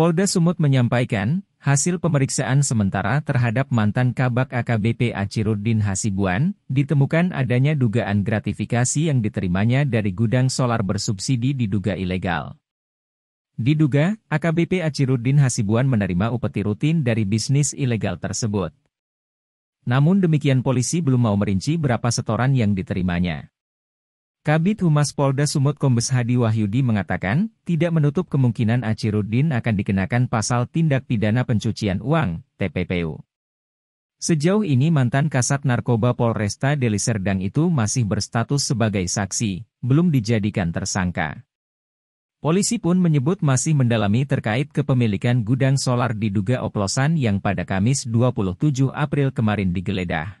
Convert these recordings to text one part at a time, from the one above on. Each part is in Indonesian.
Polda Sumut menyampaikan, hasil pemeriksaan sementara terhadap mantan Kabak AKBP Acirudin Hasibuan, ditemukan adanya dugaan gratifikasi yang diterimanya dari gudang solar bersubsidi diduga ilegal. Diduga, AKBP Acirudin Hasibuan menerima upeti rutin dari bisnis ilegal tersebut. Namun demikian polisi belum mau merinci berapa setoran yang diterimanya. Kabit Humas Polda Sumut Kombes Hadi Wahyudi mengatakan, tidak menutup kemungkinan Acirudin akan dikenakan pasal tindak pidana pencucian uang, TPPU. Sejauh ini mantan Kasat Narkoba Polresta Deli Serdang itu masih berstatus sebagai saksi, belum dijadikan tersangka. Polisi pun menyebut masih mendalami terkait kepemilikan gudang solar diduga oplosan yang pada Kamis 27 April kemarin digeledah.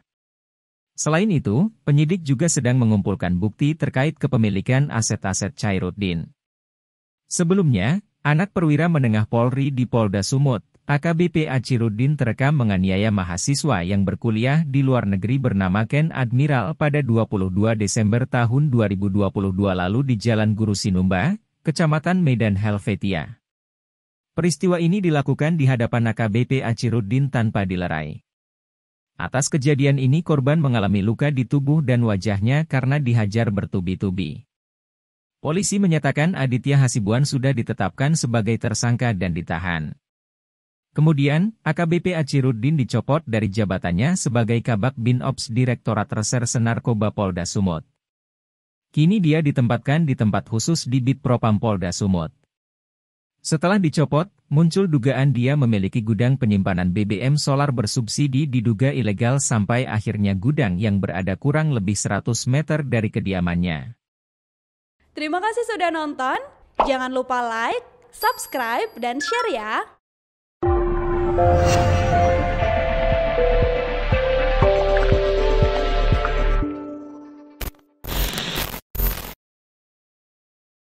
Selain itu, penyidik juga sedang mengumpulkan bukti terkait kepemilikan aset-aset Cairuddin. Sebelumnya, anak perwira menengah Polri di Polda Sumut, AKBP Aciruddin terekam menganiaya mahasiswa yang berkuliah di luar negeri bernama Ken Admiral pada 22 Desember tahun 2022 lalu di Jalan Guru Sinumba, Kecamatan Medan Helvetia. Peristiwa ini dilakukan di hadapan AKBP Aciruddin tanpa dilerai. Atas kejadian ini korban mengalami luka di tubuh dan wajahnya karena dihajar bertubi-tubi. Polisi menyatakan Aditya Hasibuan sudah ditetapkan sebagai tersangka dan ditahan. Kemudian, AKBP Aciruddin dicopot dari jabatannya sebagai Kabak Bin Ops Direktorat Reserse Narkoba Polda Sumut. Kini dia ditempatkan di tempat khusus di Bit Propam Polda Sumut. Setelah dicopot, muncul dugaan dia memiliki gudang penyimpanan BBM solar bersubsidi diduga ilegal sampai akhirnya gudang yang berada kurang lebih 100 meter dari kediamannya. Terima kasih sudah nonton, jangan lupa like, subscribe, dan share ya!